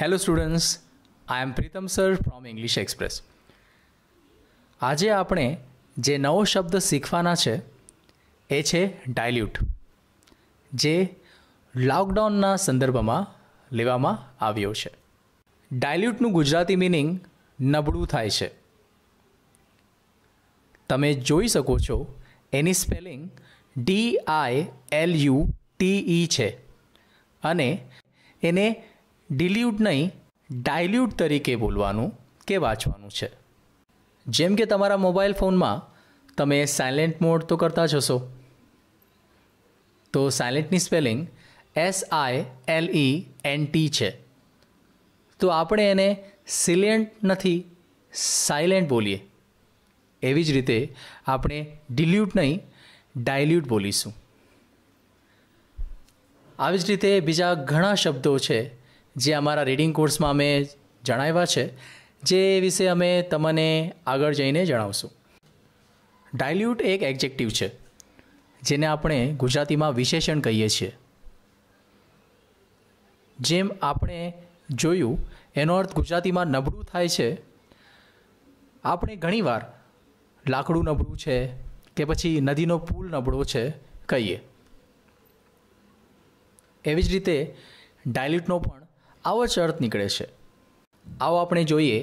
Hello students I am Pritam sir from English Express આજે આપણે જે નવો શબ્દ શીખવાના છે એ છે ડાયલ્યુટ જે લોકડાઉનના સંદર્ભમાં લેવામાં આવ્યો છે ડાયલ્યુટનું ગુજરાતી મિનિંગ નબળું થાય છે તમે જોઈ શકો છો એની spelling D I L U T E છે અને એને ડિલ્યુટ નહીં ડાયલ્યુટ તરીકે બોલવાનું કે વાંચવાનું છે જેમ કે તમારા મોબાઈલ ફોનમાં તમે સાયલેન્ટ મોડ તો કરતા જ હશો તો સાયલેન્ટની spelling S I L E N T છે તો આપણે એને સિલેન્ટ નથી સાયલેન્ટ બોલીએ એવી જ રીતે આપણે ડિલ્યુટ નહીં ડાયલ્યુટ બોલીશું આવી જ રીતે બીજા ઘણા શબ્દો છે જે અમારા રીડિંગ કોર્સમાં અમે જણાવ્યા છે જે વિશે અમે તમને આગળ જઈને જણાવશું ડાયલ્યુટ એક એક્જેક્ટિવ છે જેને આપણે ગુજરાતીમાં વિશેષણ કહીએ છીએ જેમ આપણે જોયું એનો અર્થ ગુજરાતીમાં નબળું થાય છે આપણે ઘણીવાર લાકડું નબળું છે કે પછી નદીનો પુલ નબળો છે કહીએ એવી જ રીતે ડાયલ્યુટનો પણ આવો જ અર્થ નીકળે છે આવો આપણે જોઈએ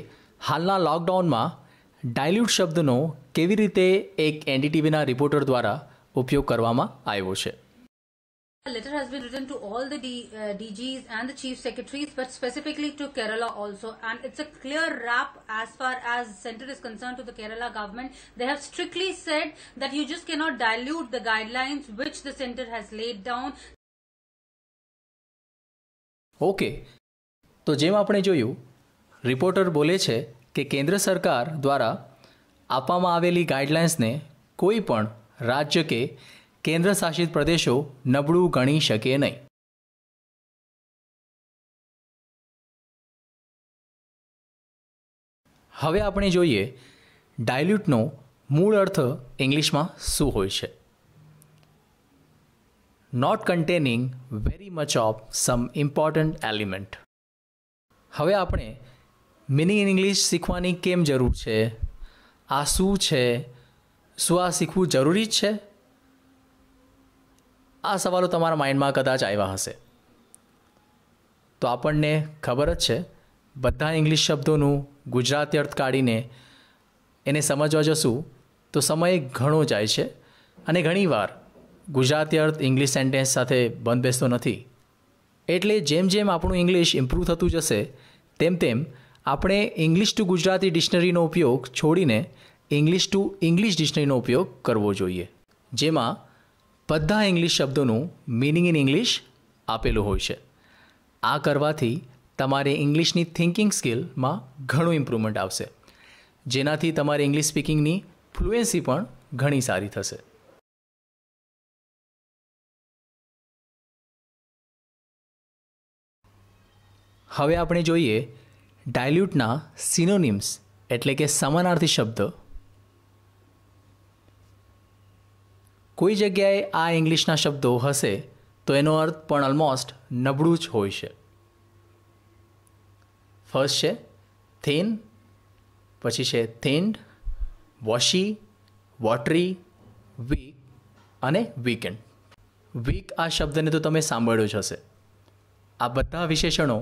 હાલના લોકડાઉનમાં ડાયલ્યુટ શબ્દનો કેવી રીતે એક એનડીટીવીના રિપોર્ટર દ્વારા ઉપયોગ કરવામાં આવ્યો છે A letter has been written to all the D, uh, DGs and the chief secretaries, but specifically to Kerala also. And it's a clear wrap as far as centre is concerned to the Kerala government. They have strictly said that you just cannot dilute the guidelines which the centre has laid down. Okay, તો જેમ આપણે જોયું reporter બોલે છે કે કેન્દ્ર સરકાર દ્વારા આપવામાં આવેલી ગાઈડલાઇન્સને કોઈ પણ રાજ્ય કે કેન્દ્ર શાસિત પ્રદેશો નબળું ગણી શકે નહીં હવે આપણે જોઈએ ડાયલ્યુટનો મૂળ અર્થ ઇંગ્લિશમાં શું હોય છે not containing very much of some important element હવે આપણે મિનિંગ ઇંગ્લિશ શીખવાની કેમ જરૂર છે આ શું છે શું આ શીખવું જરૂરી જ છે આ સવાલો તમારા માઇન્ડમાં કદાચ આવ્યા હશે તો આપણને ખબર જ છે બધા ઇંગ્લિશ શબ્દોનું ગુજરાતી અર્થ કાઢીને એને સમજવા જશું તો સમય ઘણો જાય છે અને ઘણીવાર ગુજરાતી અર્થ ઇંગ્લિશ સેન્ટેન્સ સાથે બંધ બેસતો નથી એટલે જેમ જેમ આપણું ઇંગ્લિશ ઇમ્પ્રૂવ થતું જશે તેમ તેમ આપણે ઇંગ્લિશ ટુ ગુજરાતી ડિક્શનરીનો ઉપયોગ છોડીને ઇંગ્લિશ ટુ ઇંગ્લિશ ડિક્શનરીનો ઉપયોગ કરવો જોઈએ જેમાં બધા ઇંગ્લિશ શબ્દોનું મિનિંગ ઇન ઇંગ્લિશ આપેલું હોય છે આ કરવાથી તમારે ઇંગ્લિશની થિંકિંગ સ્કિલમાં ઘણું ઇમ્પ્રુવમેન્ટ આવશે જેનાથી તમારી ઇંગ્લિશ સ્પીકિંગની ફ્લુએન્સી પણ ઘણી સારી થશે હવે આપણે જોઈએ ડાયલ્યુટના સિનોનિમ્સ એટલે કે સમાનાર્થી શબ્દ કોઈ જગ્યાએ આ ઇંગ્લિશના શબ્દો હશે તો એનો અર્થ પણ ઓલમોસ્ટ નબળું જ હોય છે ફર્સ્ટ છે થિન પછી છે થિન્ડ વોશી વોટરી વીક અને વીકેન્ડ વીક આ શબ્દને તો તમે સાંભળ્યો જ હશે આ બધા વિશેષણો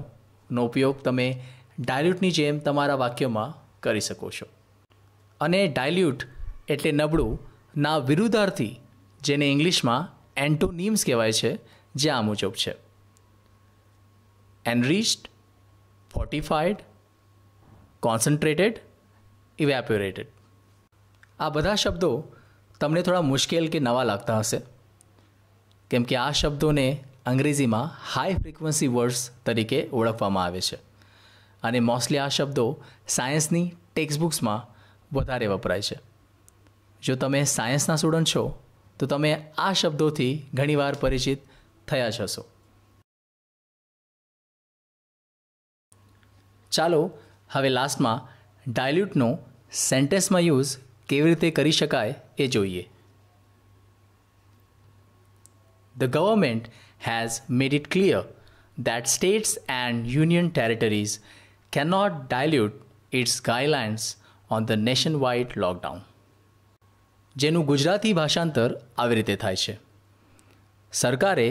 નો ઉપયોગ તમે ડાયલ્યુટની જેમ તમારા વાક્યમાં કરી શકો છો અને ડાયલ્યુટ એટલે નબળું ના વિરુદ્ધાર્થી જેને ઇંગ્લિશમાં એન્ટોનિમ્સ કહેવાય છે જે આ મુજબ છે એનરિચ્ડ ફોર્ટિફાઈડ કોન્સન્ટ્રેટેડ ઇવેપ્યુરેટેડ આ બધા શબ્દો તમને થોડા મુશ્કેલ કે નવા લાગતા હશે કેમ કે આ શબ્દોને અંગ્રેજીમાં હાઈ ફ્રિકવન્સી વર્ડ્સ તરીકે ઓળખવામાં આવે છે અને મોસ્ટલી આ શબ્દો સાયન્સની ટેક્સ્ટબુક્સમાં વધારે વપરાય છે જો તમે સાયન્સના સ્ટુડન્ટ છો તો તમે આ શબ્દોથી ઘણીવાર પરિચિત થયા જ હશો ચાલો હવે લાસ્ટમાં ડાયલ્યુટનો સેન્ટેન્સમાં યુઝ કેવી રીતે કરી શકાય એ જોઈએ the government has made it clear that states and union territories cannot dilute its guidelines on the nationwide lockdown જેનું ગુજરાતી ભાષાંતર આવી રીતે થાય છે સરકારે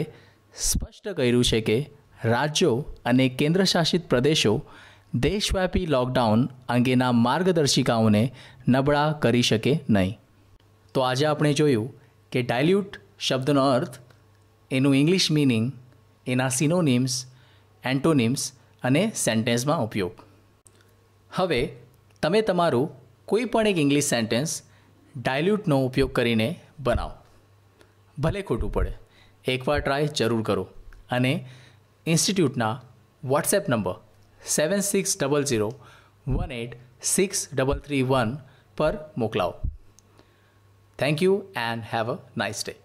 સ્પષ્ટ કર્યું છે કે રાજ્યો અને કેન્દ્રશાસિત પ્રદેશો દેશવ્યાપી લોકડાઉન અંગેના માર્ગદર્શિકાઓને નબળા કરી શકે નહીં તો આજે આપણે જોયું કે ડાયલ્યુટ શબ્દનો અર્થ એનું ઇંગ્લિશ મિનિંગ એના સિનોનિમ્સ એન્ટોનિમ્સ અને સેન્ટેન્સમાં ઉપયોગ હવે તમે તમારું કોઈ પણ એક ઇંગ્લિશ સેન્ટેન્સ ડાયલ્યુટનો ઉપયોગ કરીને બનાવો ભલે ખોટું પડે એકવાર ટ્રાય જરૂર કરો અને ઇન્સ્ટિટ્યૂટના WhatsApp number seven six double zero one eight six double three one પર મોકલાવો thank you and have a nice day